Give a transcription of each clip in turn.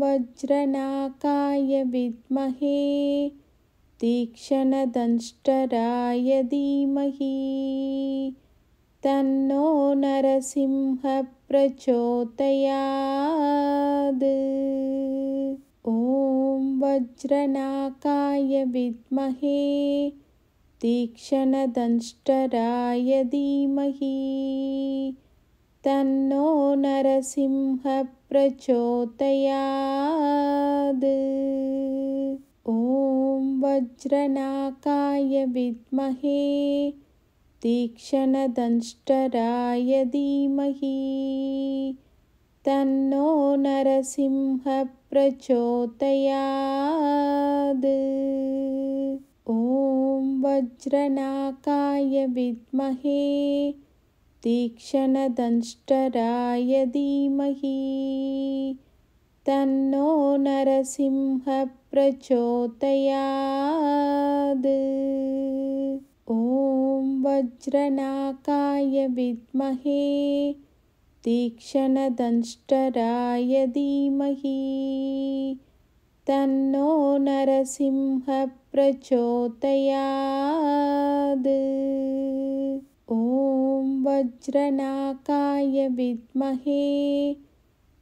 वज्रनाकाय विद्महे तीक्ष्णदंष्टराय धीमहि तन्नो प्रचोदयात् ॐ वज्रनाकाय विद्महे तीक्ष्णदंष्टराय धीमहि तन्नो नरसिंह प्रचोदयाद् ॐ वज्रनाकाय विद्महे तीक्ष्णदंष्टराय धीमहि तन्नो नरसिंहप्रचोदयाद ॐ वज्रनाकाय विद्महे तीक्ष्णदंष्टराय धीमहि तन्नो नरसिंहप्रचोदयाद ॐ वज्रनाकाय विद्महे तीक्ष्णदंष्टराय धीमहि तन्नो नरसिंहप्रचोदयाद ॐ वज्रनाकाय विद्महे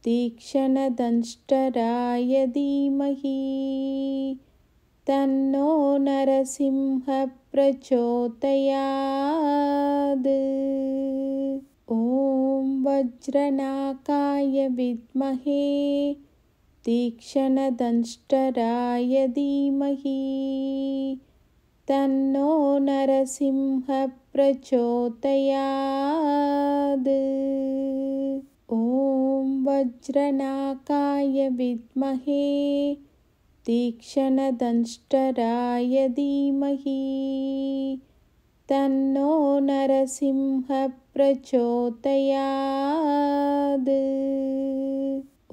तीक्ष्णदंष्टराय धीमहि तन्नो प्रचोदयात् ॐ वज्रनाकाय विद्महे तीक्ष्णदंष्टराय धीमहि तन्नो नरसिंहः प्रचोदयाद् ॐ वज्रनाकाय विद्महे तीक्ष्णदंष्टराय धीमहि तन्नो नरसिंहप्रचोदयाद्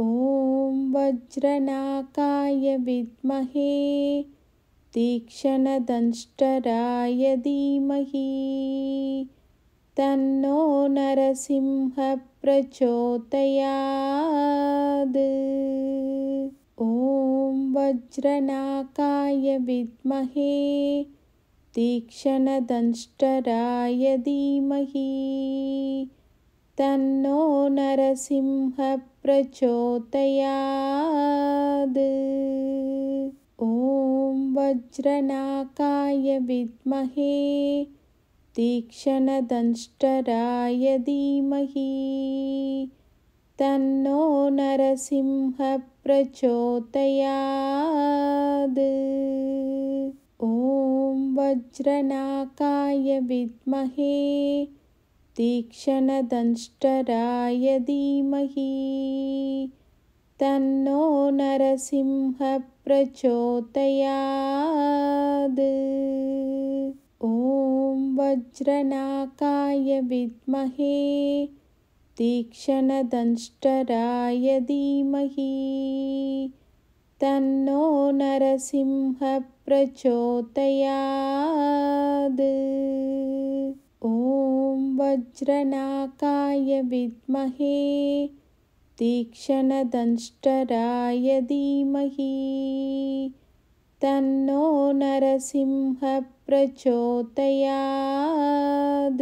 ॐ वज्रनाकाय विद्महे तीक्ष्णदंष्टराय धीमहि तन्नो नरसिंहप्रचोदयाद ॐ वज्रनाकाय विद्महे तीक्ष्णदंष्टराय धीमहि तन्नो प्रचोदयाद् ॐ वज्रनाकाय विद्महे तीक्ष्णदंष्टराय धीमहि तन्नो प्रचोदयात् ॐ वज्रनाकाय विद्महे तीक्ष्णदंष्टराय धीमहि तन्नो नरसिंह प्रचोदयाद् ॐ वज्रनाकाय विद्महे तीक्ष्णदंष्टराय धीमहि तन्नो नरसिंहप्रचोदयाद ॐ वज्रनाकाय विद्महे तीक्ष्णदंष्टराय धीमहि तन्नो नरसिंहप्रचोदयाद्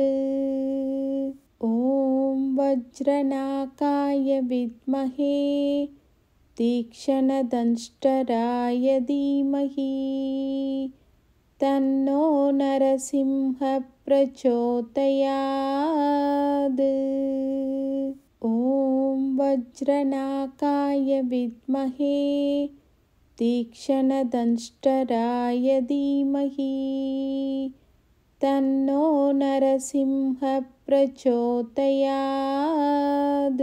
ॐ वज्रनाकाय विद्महे तीक्ष्णदंष्टराय धीमहि तन्नो नरसिंहप्रचोदयाद ॐ वज्रनाकाय विद्महे तीक्ष्णदंष्टराय धीमहि तन्नो प्रचोदयात्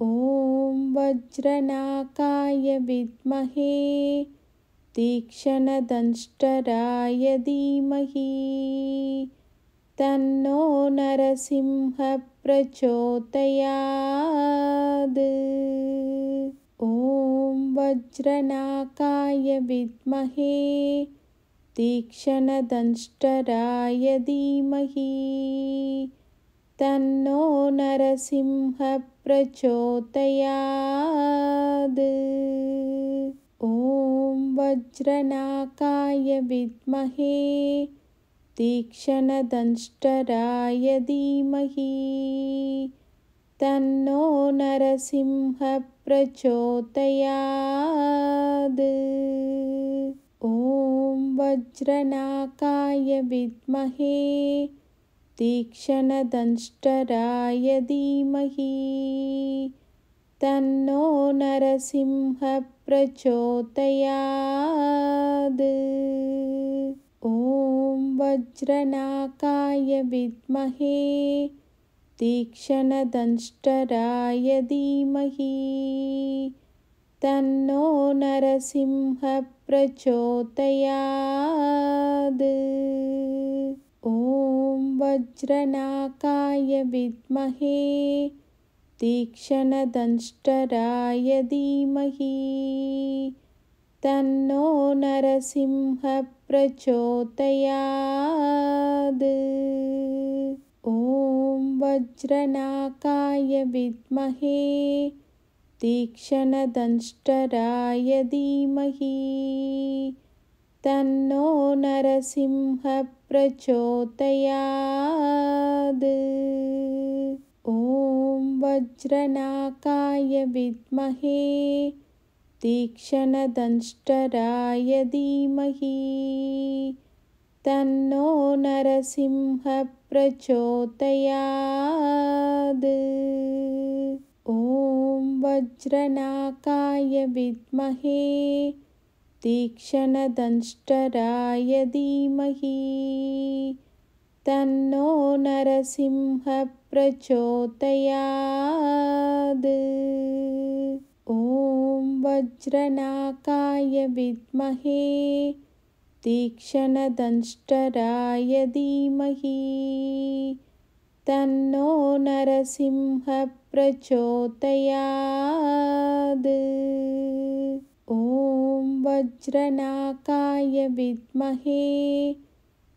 ॐ वज्रनाकाय विद्महे तीक्ष्णदंष्टराय धीमहि तन्नो नरसिंह प्रचोदयाद् ॐ वज्रनाकाय विद्महे तीक्ष्णदंष्टराय धीमहि तन्नो नरसिंहप्रचोदयाद् ॐ वज्रनाकाय विद्महे तीक्ष्णदंष्टराय धीमहि तन्नो नरसिंहप्रचोदयाद् ॐ वज्रनाकाय विद्महे तीक्ष्णदंष्टराय धीमहि तन्नो नरसिंहप्रचोदयाद ॐ वज्रनाकाय विद्महे तीक्ष्णदंष्टराय धीमहि तन्नो प्रचोदयात् ॐ वज्रनाकाय विद्महे तीक्ष्णदंष्टराय धीमहि तन्नो नरसिंह प्रचोदयाद् ॐ वज्रनाकाय विद्महे तीक्ष्णदंष्टराय धीमहि तन्नो नरसिंहप्रचोदयाद ॐ वज्रनाकाय विद्महे तीक्ष्णदंष्टराय धीमहि तन्नो नरसिंहप्रचोदयाद् ॐ वज्रनाकाय विद्महे तीक्ष्णदंष्टराय धीमहि तन्नो नरसिंहप्रचोदयाद ॐ वज्रनाकाय विद्महे तीक्ष्णदंष्टराय धीमहि तन्नो प्रचोदयात् ॐ वज्रनाकाय विद्महे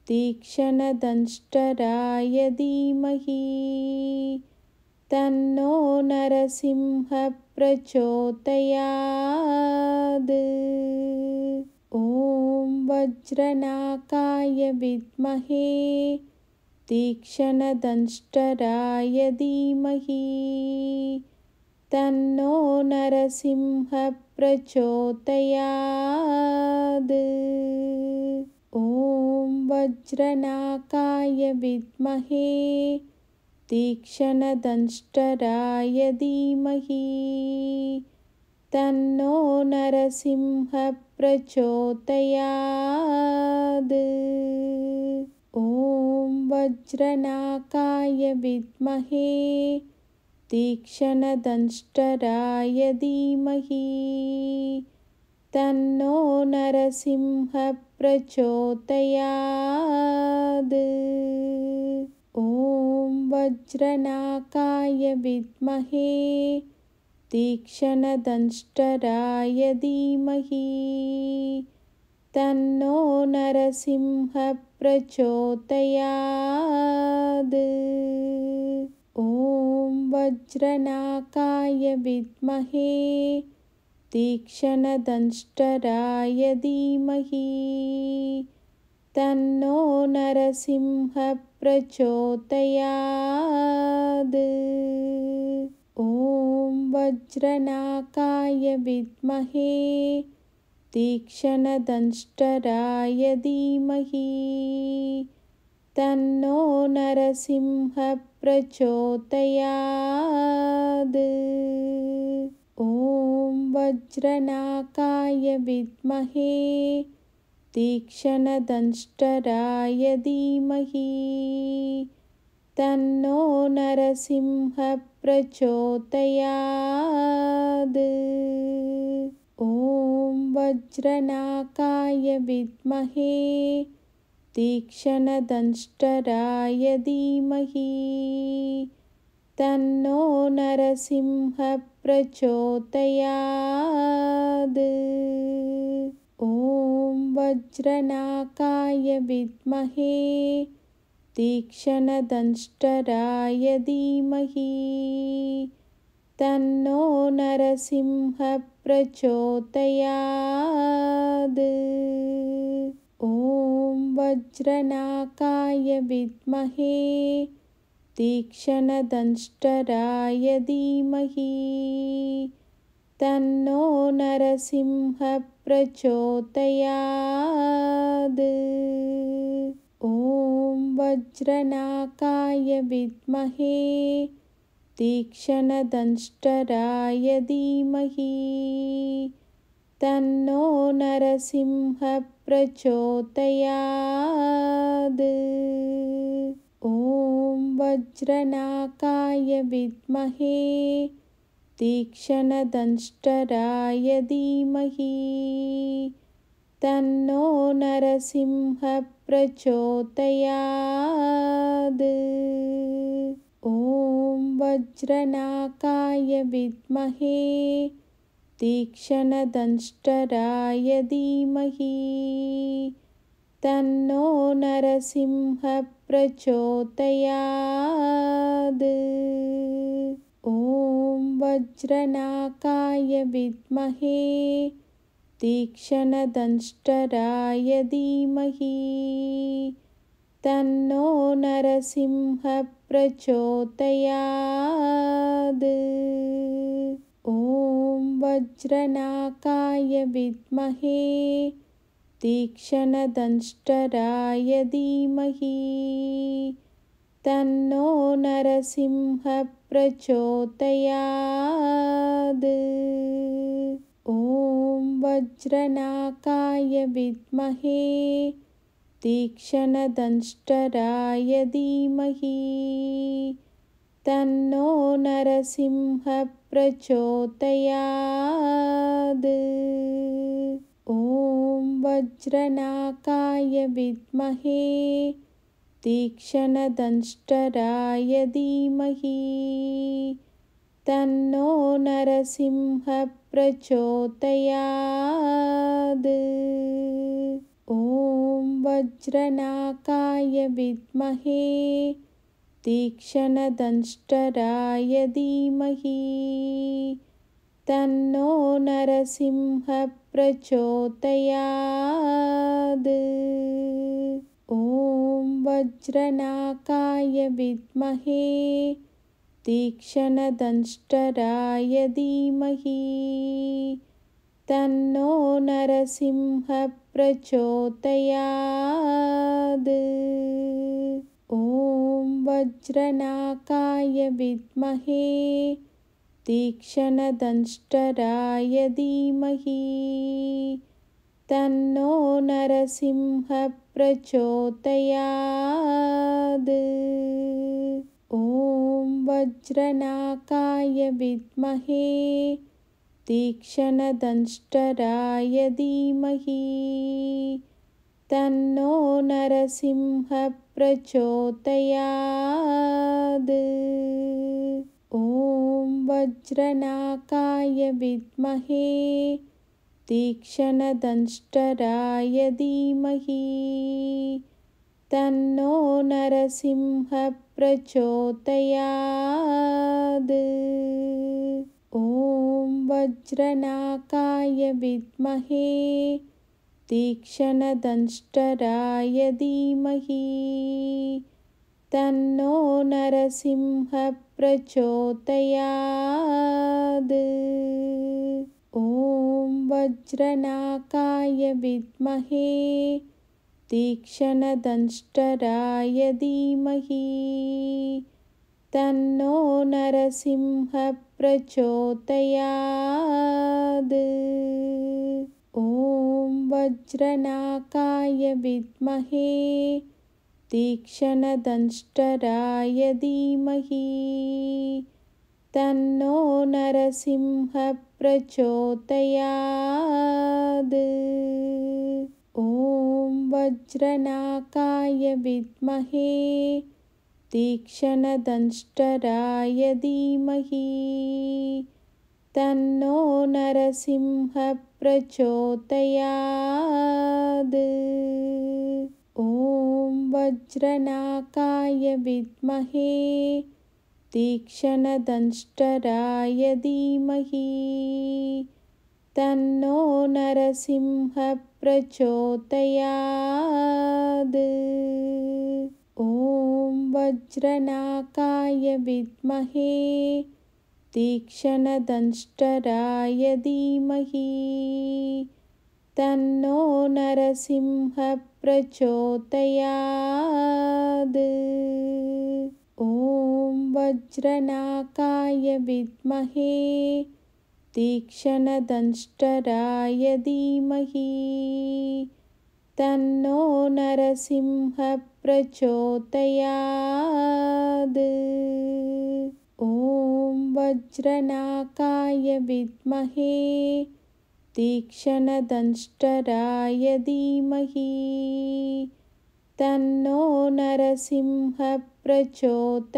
तीक्ष्णदंष्टराय धीमहि तन्नो नरसिंह प्रचोदयाद् ॐ वज्रनाकाय विद्महे तीक्ष्णदंष्टराय धीमहि तन्नो नरसिंहप्रचोदयाद् ॐ वज्रनाकाय विद्महे तीक्ष्णदंष्टराय धीमहि तन्नो नरसिंहप्रचोदयात् ॐ वज्रनाकाय विद्महे तीक्ष्णदंष्टराय धीमहि तन्नो नरसिंहप्रचोदयात् ॐ वज्रनाकाय विद्महे तीक्ष्णदंष्टराय धीमहि तन्नो प्रचोदयात् ॐ वज्रनाकाय विद्महे तीक्ष्णदंष्टराय धीमहि तन्नो नरसिंहप्रचोदयाद् ॐ वज्रनाकाय विद्महे तीक्ष्णदंष्टराय धीमहि तन्नो नरसिंहप्रचोदयाद् ॐ वज्रनाकाय विद्महे तीक्ष्णदंष्टराय धीमहि तन्नो नरसिंहप्रचोदयाद् ॐ वज्रनाकाय विद्महे तीक्ष्णदंष्टराय धीमहि तन्नो प्रचोदयात् ॐ वज्रनाकाय विद्महे तीक्ष्णदंष्टराय धीमहि तन्नो प्रचोदयात् ॐ वज्रनाकाय विद्महे तीक्ष्णदंष्टराय धीमहि तन्नो नरसिंह प्रचोदयाद् ॐ वज्रनाकाय विद्महे तीक्ष्णदंष्टराय धीमहि तन्नो नरसिंहप्रचोदयाद् ॐ वज्रनाकाय विद्महे तीक्ष्णदंष्टराय धीमहि तन्नो नरसिंहप्रचोदयाद ॐ वज्रनाकाय विद्महे तीक्ष्णदंष्टराय धीमहि तन्नो नरसिंहप्रचोदयाद ॐ वज्रनाकाय विद्महे तीक्ष्णदंष्टराय धीमहि तन्नो प्रचोदयात् ॐ वज्रनाकाय विद्महे तीक्ष्णदंष्टराय धीमहि तन्नो नरसिंह प्रचोदयाद् ॐ वज्रनाकाय विद्महे तीक्ष्णदंष्टराय धीमहि तन्नो नरसिंहप्रचोदयाद ॐ वज्रनाकाय विद्महे तीक्ष्णदंष्टराय धीमहि तन्नो नरसिंहप्रचोदयाद ॐ वज्रनाकाय विद्महे तीक्ष्णदंष्टराय धीमहि तन्नो नरसिंहप्रचोदयाद वज्रनाकाय विद्महे तीक्ष्णदंष्टराय धीमहि तन्नो प्रचोदयात् ॐ वज्रनाकाय विद्महे तीक्ष्णदंष्टराय धीमहि तन्नो नरसिंह प्रचोदयाद् ॐ वज्रनाकाय विद्महे तीक्ष्णदंष्टराय धीमहि तन्नो नरसिंहप्रचोदयाद् ॐ वज्रनाकाय विद्महे तीक्ष्णदंष्टराय धीमहि तन्नो प्रचोदयात् ॐ वज्रनाकाय विद्महे तीक्ष्णदंष्टराय धीमहि तन्नो प्रचोदयात् ॐ वज्रनाकाय विद्महे तीक्ष्णदंष्टराय धीमहि तन्नो प्रचोदयात् ॐ वज्रनाकाय विद्महे तीक्ष्णदंष्टराय धीमहि तन्नो नरसिंहप्रचोदयाद् ॐ वज्रनाकाय विद्महे तीक्ष्णदंष्टराय धीमहि तन्नो नरसिंहप्रचोदयाद् ॐ वज्रनाकाय विद्महे तीक्ष्णदंष्टराय धीमहि तन्नो नरसिंहप्रचोदयाद ॐ वज्रनाकाय विद्महे तीक्ष्णदंष्टराय धीमहि तन्नो नरसिंहप्रचोदयाद वज्रनाकाय विद्महे तीक्ष्णदंष्टराय धीमहि तन्नो प्रचोदयात् ॐ वज्रनाकाय विद्महे तीक्ष्णदंष्टराय धीमहि तन्नो नरसिंह प्रचोदयाद्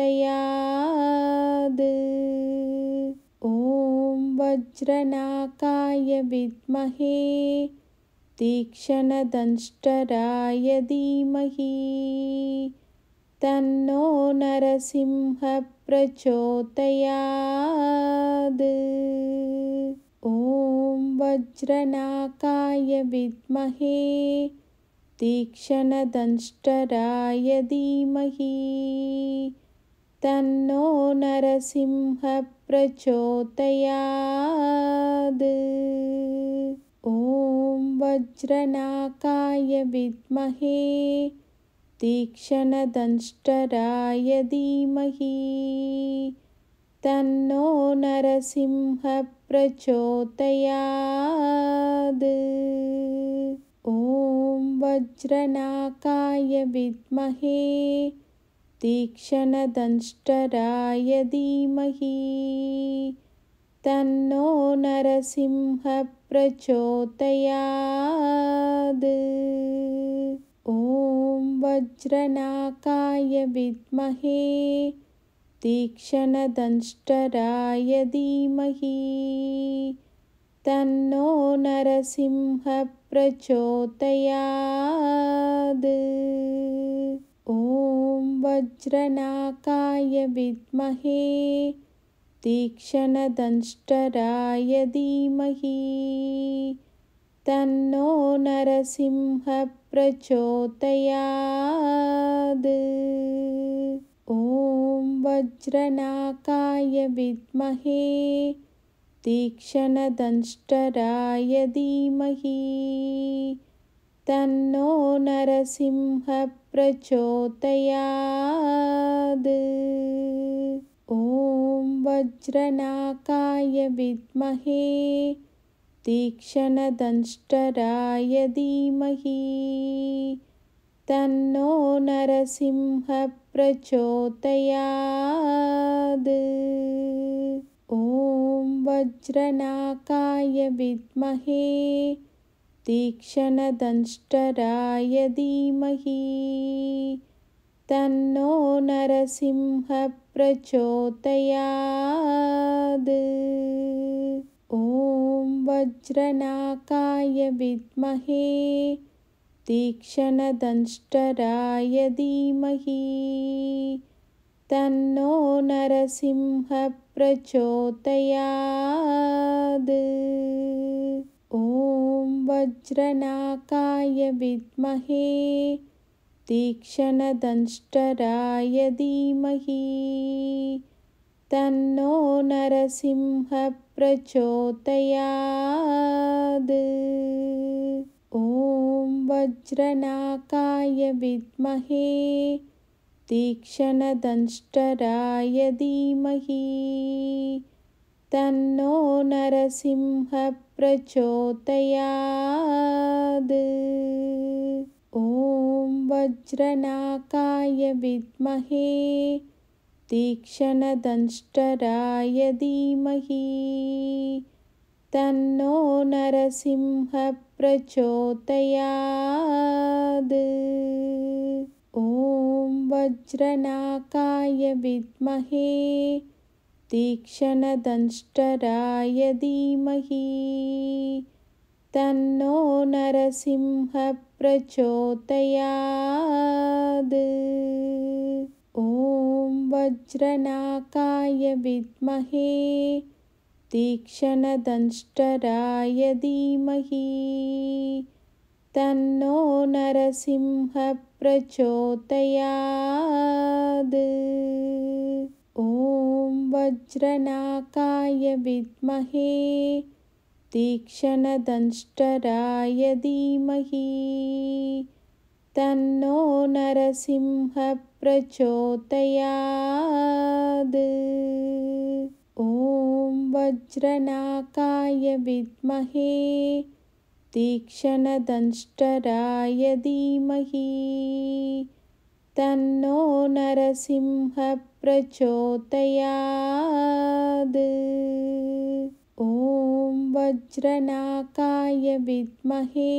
ॐ वज्रनाकाय विद्महे तीक्ष्णदंष्टराय धीमहि तन्नो नरसिंहप्रचोदयाद ॐ वज्रनाकाय विद्महे तीक्ष्णदंष्टराय धीमहि तन्नो प्रचोदयात् ॐ वज्रनाकाय विद्महे तीक्ष्णदंष्टराय धीमहि तन्नो प्रचोदयात् ॐ वज्रनाकाय विद्महे तीक्ष्णदंष्टराय धीमहि तन्नो नरसिंहप्रचोदयाद ॐ वज्रनाकाय विद्महे तीक्ष्णदंष्टराय धीमहि तन्नो नरसिंह प्रचोदयाद् ॐ वज्रनाकाय विद्महे तीक्ष्णदंष्टराय धीमहि तन्नो नरसिंहप्रचोदयाद ॐ वज्रनाकाय विद्महे तीक्ष्णदंष्टराय धीमहि तन्नो नरसिंहप्रचोदयाद ॐ वज्रनाकाय विद्महे तीक्ष्णदंष्टराय धीमहि तन्नो नरसिंहप्रचोदयाद ॐ वज्रनाकाय विद्महे तीक्ष्णदंष्टराय धीमहि तन्नो प्रचोदयात् ॐ वज्रनाकाय विद्महे तीक्ष्णदंष्टराय धीमहि तन्नो नरसिंह प्रचोदयाद् ॐ वज्रनाकाय विद्महे तीक्ष्णदंष्टराय धीमहि तन्नो नरसिंहप्रचोदयाद ॐ वज्रनाकाय विद्महे तीक्ष्णदंष्टराय धीमहि तन्नो नरसिंहप्रचोदयाद ॐ वज्रनाकाय विद्महे तीक्ष्णदंष्टराय धीमहि तन्नो नरसिंहप्रचोदयाद ॐ वज्रनाकाय विद्महे तीक्ष्णदंष्टराय धीमहि तन्नो प्रचोदयात् ॐ वज्रनाकाय विद्महे तीक्ष्णदंष्टराय धीमहि तन्नो नरसिंहः प्रचोदयाद् ॐ वज्रनाकाय विद्महे तीक्ष्णदंष्टराय धीमहि तन्नो नरसिंहप्रचोदयाद ॐ वज्रनाकाय विद्महे तीक्ष्णदंष्टराय धीमहि तन्नो नरसिंहप्रचोदयाद ॐ वज्रनाकाय विद्महे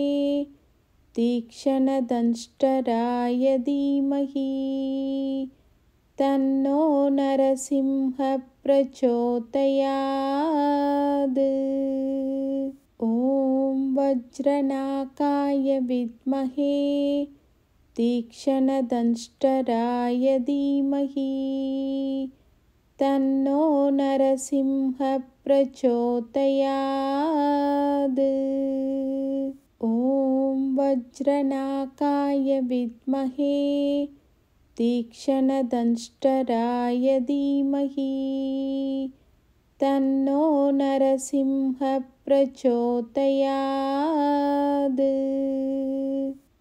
तीक्ष्णदंष्टराय धीमहि तन्नो नरसिंहप्रचोदयाद ॐ वज्रनाकाय विद्महे तीक्ष्णदंष्टराय धीमहि तन्नो प्रचोदयात् ॐ वज्रनाकाय विद्महे तीक्ष्णदंष्टराय धीमहि तन्नो नरसिंह प्रचोदयाद्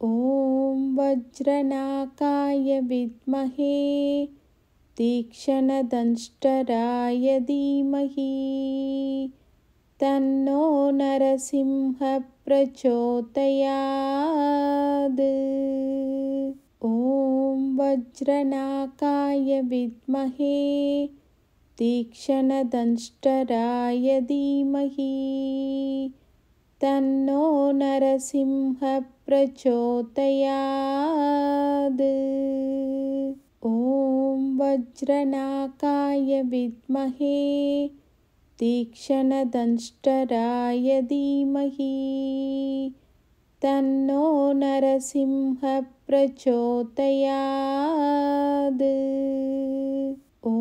ॐ वज्रनाकाय विद्महे तीक्ष्णदंष्टराय धीमहि तन्नो नरसिंहप्रचोदयाद ॐ वज्रनाकाय विद्महे तीक्ष्णदंष्टराय धीमहि तन्नो नरसिंहप्रचोदयाद ॐ वज्रनाकाय विद्महे तीक्ष्णदंष्टराय धीमहि तन्नो नरसिंहप्रचोदयाद ॐ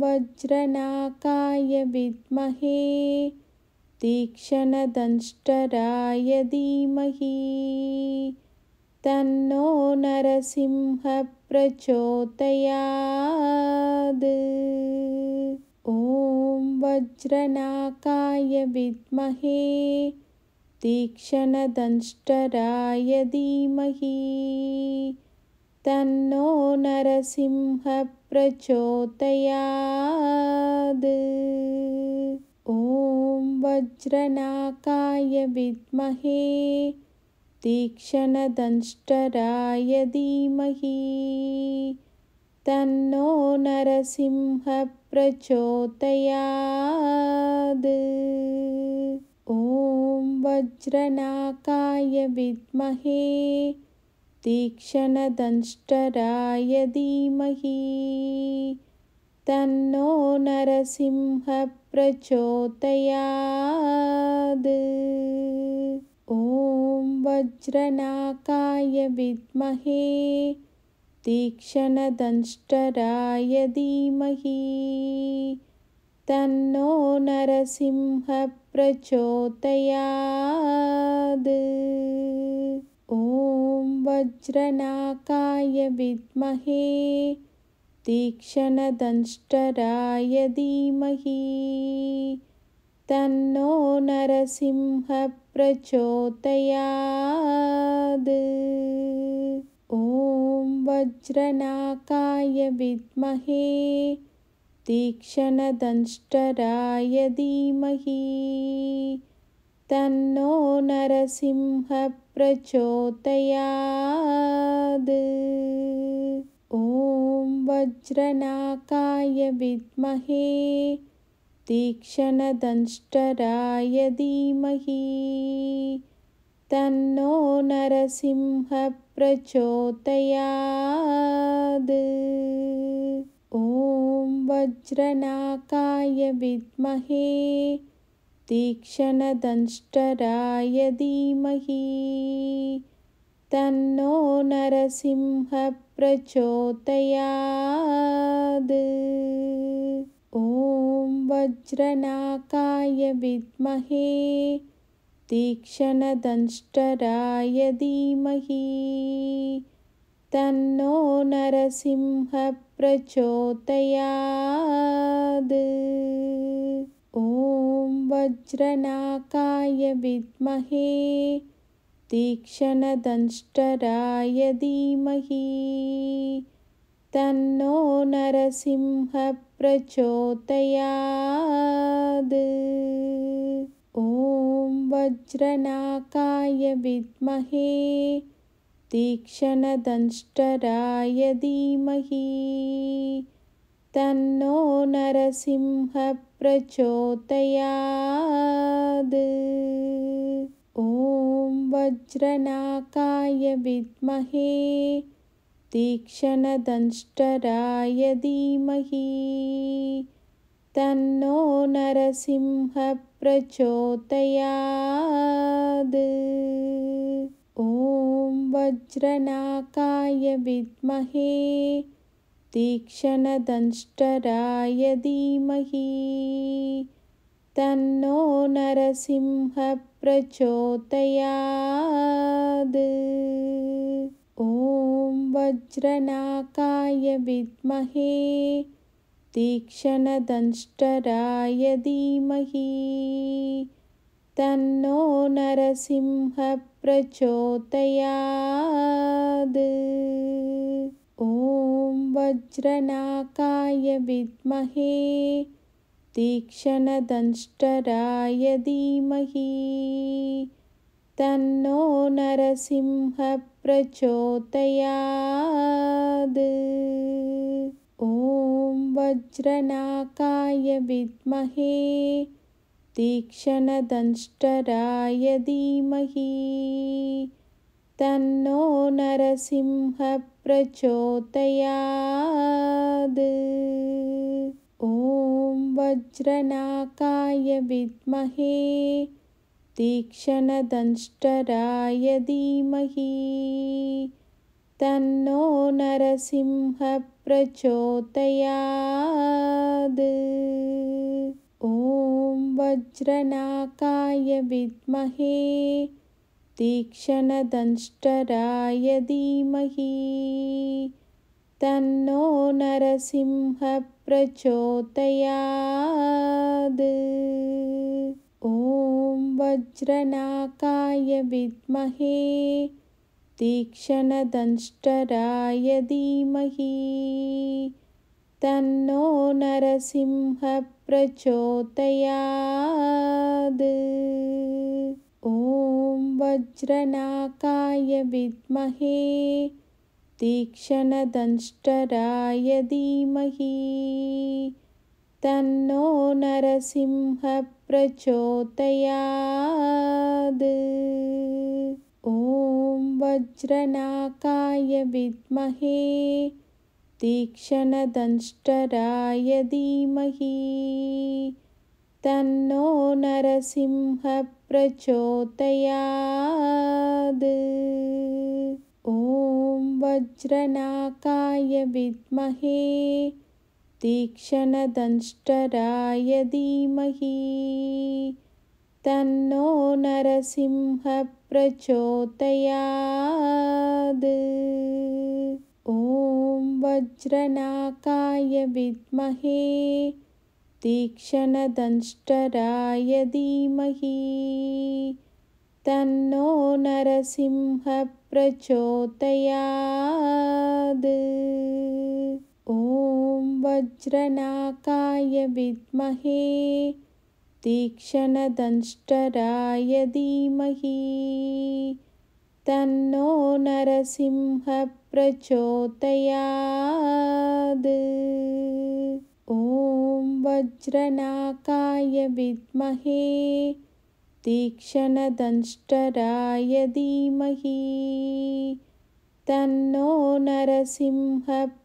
वज्रनाकाय विद्महे तीक्ष्णदंष्टराय धीमहि तन्नो प्रचोदयात् ॐ वज्रनाकाय विद्महे तीक्ष्णदंष्टराय धीमहि तन्नो नरसिंह प्रचोदयाद् ॐ वज्रनाकाय विद्महे तीक्ष्णदंष्टराय धीमहि तन्नो नरसिंहप्रचोदयाद् ॐ वज्रनाकाय विद्महे तीक्ष्णदंष्टराय धीमहि तन्नो नरसिंहप्रचोदयाद ॐ वज्रनाकाय विद्महे तीक्ष्णदंष्टराय धीमहि तन्नो प्रचोदयाद् ॐ वज्रनाकाय विद्महे तीक्ष्णदंष्टराय धीमहि तन्नो प्रचोदयात् ॐ वज्रनाकाय विद्महे तीक्ष्णदंष्टराय धीमहि तन्नो नरसिंह प्रचोदयाद् ॐ वज्रनाकाय विद्महे तीक्ष्णदंष्टराय धीमहि तन्नो नरसिंहप्रचोदयाद ॐ वज्रनाकाय विद्महे तीक्ष्णदंष्टराय धीमहि तन्नो नरसिंहप्रचोदयाद् ॐ वज्रनाकाय विद्महे तीक्ष्णदंष्टराय धीमहि तन्नो नरसिंहप्रचोदयाद वज्रनाकाय विद्महे तीक्ष्णदंष्टराय धीमहि तन्नो प्रचोदयात् ॐ वज्रनाकाय विद्महे तीक्ष्णदंष्टराय धीमहि तन्नो नरसिंह प्रचोदयाद् ॐ वज्रनाकाय विद्महे तीक्ष्णदंष्टराय धीमहि तन्नो नरसिंहप्रचोदयाद् ॐ वज्रनाकाय विद्महे तीक्ष्णदंष्टराय धीमहि तन्नो नरसिंहप्रचोदयाद् ॐ वज्रनाकाय विद्महे तीक्ष्णदंष्टराय धीमहि तन्नो नरसिंहप्रचोदयाद ॐ वज्रनाकाय विद्महे तीक्ष्णदंष्टराय धीमहि तन्नो प्रचोदयात् ॐ वज्रनाकाय विद्महे तीक्ष्णदंष्टराय धीमहि तन्नो नरसिंह प्रचोदयाद् ॐ वज्रनाकाय विद्महे तीक्ष्णदंष्टराय धीमहि तन्नो नरसिंहप्रचोदयाद ॐ वज्रनाकाय विद्महे तीक्ष्णदंष्टराय धीमहि तन्नो नरसिंहप्रचोदयाद ॐ वज्रनाकाय विद्महे तीक्ष्णदंष्टराय धीमहि तन्नो नरसिंहप्रचोदयाद वज्रनाकाय विद्महे तीक्ष्णदंष्टराय धीमहि तन्नो प्रचोदयात् ॐ वज्रनाकाय विद्महे तीक्ष्णदंष्टराय धीमहि तन्नो नरसिंह प्रचोदयाद् ॐ वज्रनाकाय विद्महे तीक्ष्णदंष्टराय धीमहि तन्नो नरसिंहप्रचोदयाद् ॐ वज्रनाकाय विद्महे तीक्ष्णदंष्टराय धीमहि तन्नो नरसिंहप्रचोदयाद् ॐ वज्रनाकाय विद्महे तीक्ष्णदंष्टराय धीमहि तन्नो नरसिंहप्रचोदयात् ॐ वज्रनाकाय विद्महे तीक्ष्णदंष्टराय धीमहि तन्नो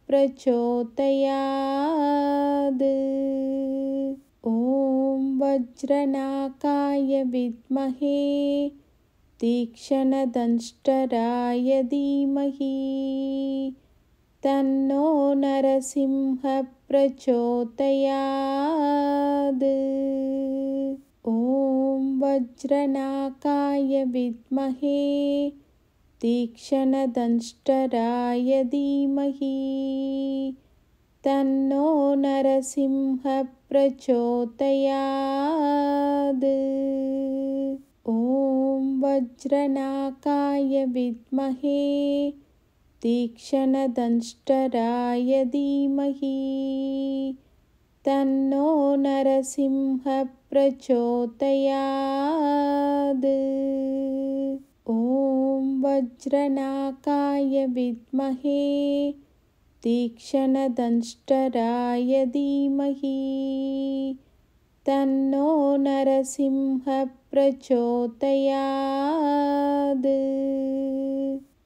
प्रचोदयात् ॐ वज्रनाकाय विद्महे तीक्ष्णदंष्टराय धीमहि तन्नो नरसिंहप्रचोदयाद् ॐ वज्रनाकाय विद्महे तीक्ष्णदंष्टराय धीमहि तन्नो नरसिंहप्रचोदयाद ॐ वज्रनाकाय विद्महे तीक्ष्णदंष्टराय धीमहि तन्नो नरसिंहप्रचोदयाद् ॐ वज्रनाकाय विद्महे तीक्ष्णदंष्टराय धीमहि तन्नो प्रचोदयात्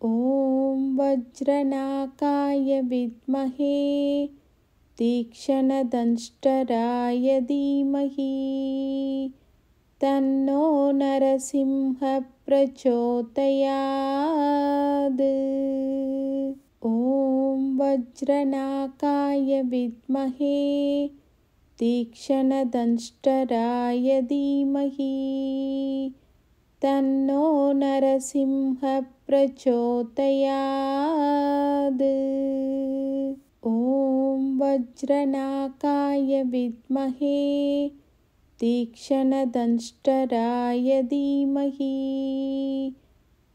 ॐ वज्रनाकाय विद्महे तीक्ष्णदंष्टराय धीमहि तन्नो प्रचोदयात् ॐ वज्रनाकाय विद्महे तीक्ष्णदंष्टराय धीमहि तन्नो नरसिंह प्रचोदयाद् ॐ वज्रनाकाय विद्महे तीक्ष्णदंष्टराय धीमहि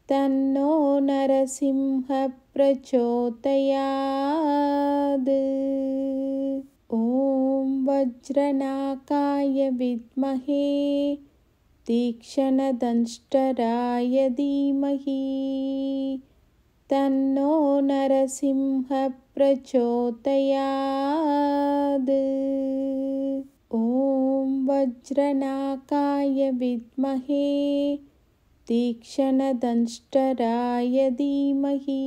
तन्नो नरसिंहप्रचोदयाद् ॐ वज्रनाकाय विद्महे तीक्ष्णदंष्टराय धीमहि तन्नो नरसिंहप्रचोदयाद् ॐ वज्रनाकाय विद्महे तीक्ष्णदंष्टराय धीमहि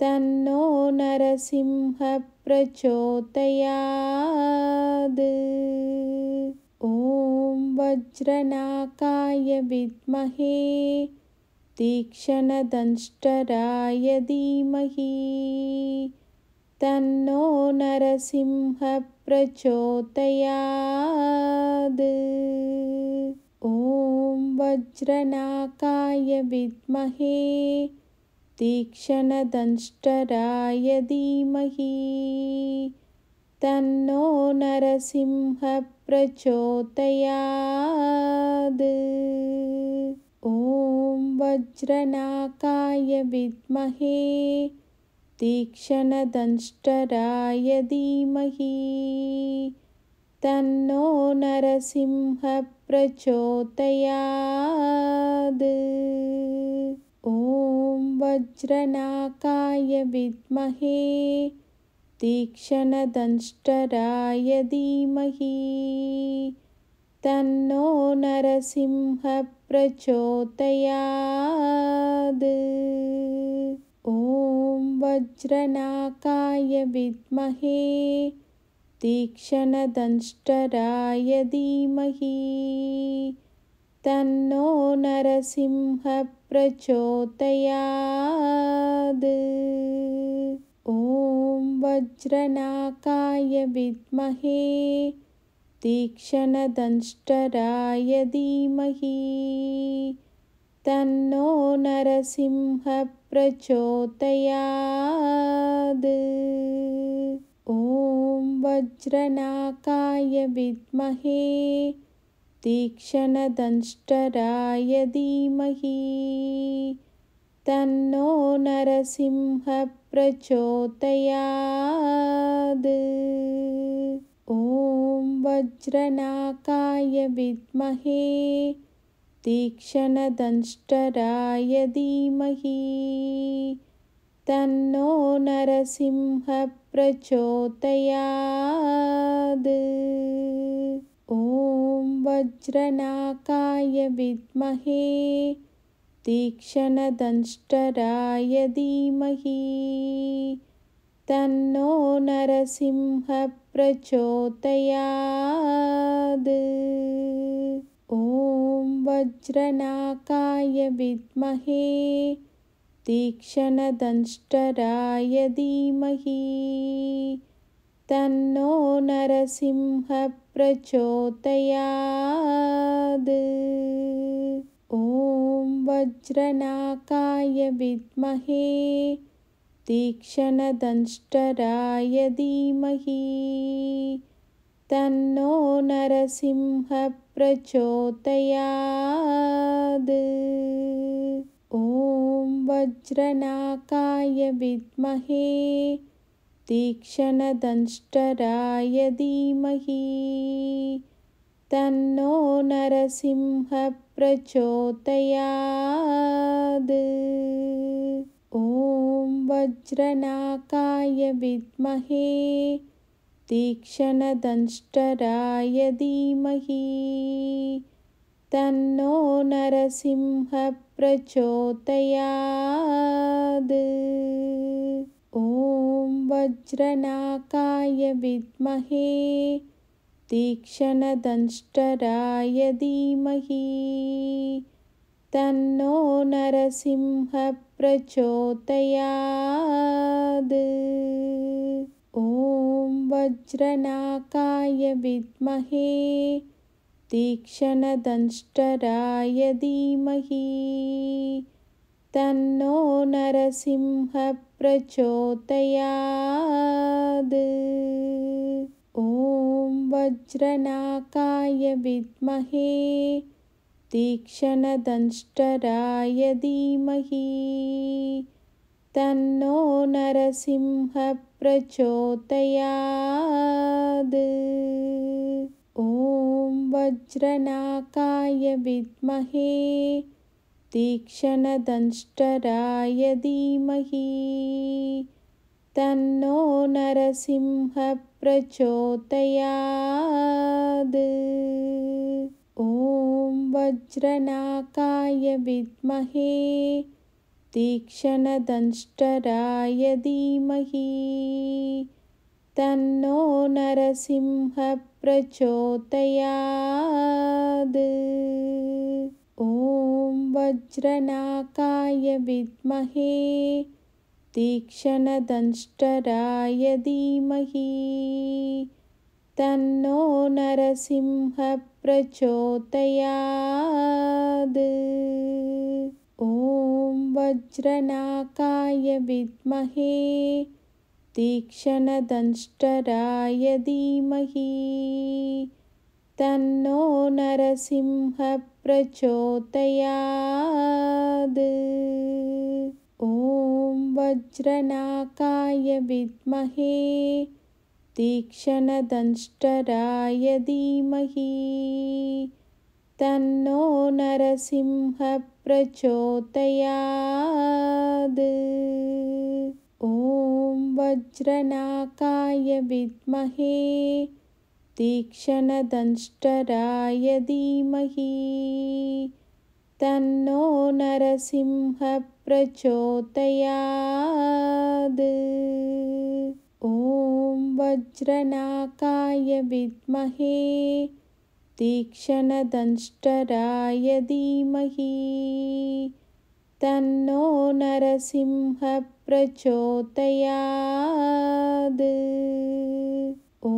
तन्नो नरसिंहप्रचोदयाद ॐ वज्रनाकाय विद्महे तीक्ष्णदंष्टराय धीमहि तन्नो प्रचोदयात् ॐ वज्रनाकाय विद्महे तीक्ष्णदंष्टराय धीमहि तन्नो नरसिंह प्रचोदयाद् ॐ वज्रनाकाय विद्महे तीक्ष्णदंष्टराय धीमहि तन्नो नरसिंहप्रचोदयाद ॐ वज्रनाकाय विद्महे तीक्ष्णदंष्टराय धीमहि तन्नो नरसिंहप्रचोदयाद् ॐ वज्रणाकाय विद्महे तीक्ष्णदंष्टराय धीमहि तन्नो नरसिंहप्रचोदयाद ॐ वज्रनाकाय विद्महे तीक्ष्णदंष्टराय धीमहि तन्नो प्रचोदयात् ॐ वज्रनाकाय विद्महे तीक्ष्णदंष्टराय धीमहि तन्नो नरसिंहप्रचोदयाद् ॐ वज्रनाकाय विद्महे तीक्ष्णदंष्टराय धीमहि तन्नो नरसिंहप्रचोदयाद् ॐ वज्रनाकाय विद्महे तीक्ष्णदंष्टराय धीमहि तन्नो प्रचोदयात् ॐ वज्रनाकाय विद्महे तीक्ष्णदंष्टराय धीमहि तन्नो प्रचोदयात् ॐ वज्रनाकाय विद्महे तीक्ष्णदंष्टराय धीमहि तन्नो प्रचोदयात् ॐ वज्रनाकाय विद्महे तीक्ष्णदंष्टराय धीमहि तन्नो नरसिंह प्रचोदयाद् ॐ वज्रनाकाय विद्महे तीक्ष्णदंष्टराय धीमहि तन्नो नरसिंहप्रचोदयाद ॐ वज्रनाकाय विद्महे तीक्ष्णदंष्टराय धीमहि तन्नो नरसिंहप्रचोदयाद् ॐ वज्रनाकाय विद्महे तीक्ष्णदंष्टराय धीमहि तन्नो नरसिंहप्रचोदयाद ॐ वज्रनाकाय विद्महे तीक्ष्णदंष्टराय धीमहि तन्नो प्रचोदयात् ॐ वज्रनाकाय विद्महे तीक्ष्णदंष्टराय धीमहि तन्नो नरसिंह प्रचोदयाद् ॐ वज्रनाकाय विद्महे तीक्ष्णदंष्टराय धीमहि तन्नो नरसिंहप्रचोदयाद ॐ वज्रनाकाय विद्महे तीक्ष्णदंष्टराय धीमहि तन्नो नरसिंहप्रचोदयाद ॐ वज्रनाकाय विद्महे तीक्ष्णदंष्टराय धीमहि तन्नो नरसिंहप्रचोदयाद वज्रनाकाय विद्महे तीक्ष्णदंष्टराय धीमहि तन्नो नरसिंहप्रचोदयाद ॐ वज्रनाकाय विद्महे तीक्ष्णदंष्टराय धीमहि तन्नो नरसिंह प्रचोदयाद् ॐ वज्रनाकाय विद्महे तीक्ष्णदंष्टराय धीमहि तन्नो नरसिंहप्रचोदयाद ॐ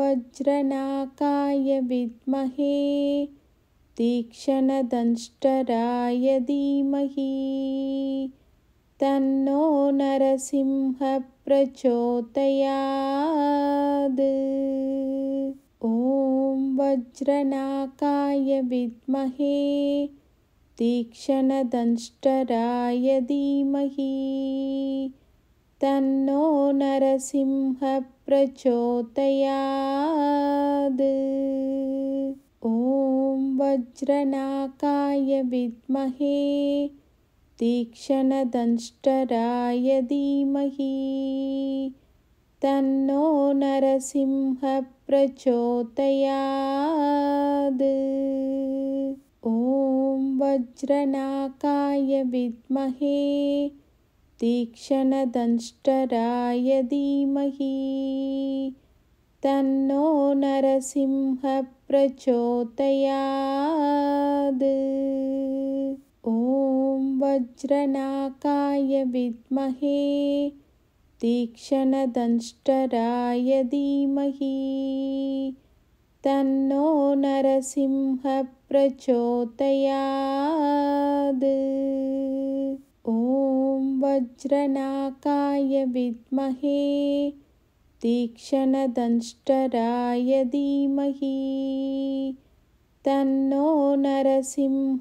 वज्रनाकाय विद्महे तीक्ष्णदंष्टराय धीमहि तन्नो नरसिंहप्रचोदयाद ॐ वज्रनाकाय विद्महे तीक्ष्णदंष्टराय धीमहि तन्नो नरसिंहप्रचोदयाद ॐ वज्रनाकाय विद्महे तीक्ष्णदंष्टराय धीमहि तन्नो प्रचोदयात् ॐ वज्रनाकाय विद्महे तीक्ष्णदंष्टराय धीमहि तन्नो नरसिंह प्रचोदयाद् ॐ वज्रनाकाय विद्महे तीक्ष्णदंष्टराय धीमहि तन्नो नरसिंहप्रचोदयाद ॐ वज्रनाकाय विद्महे तीक्ष्णदंष्टराय धीमहि तन्नो नरसिंहप्रचोदयात्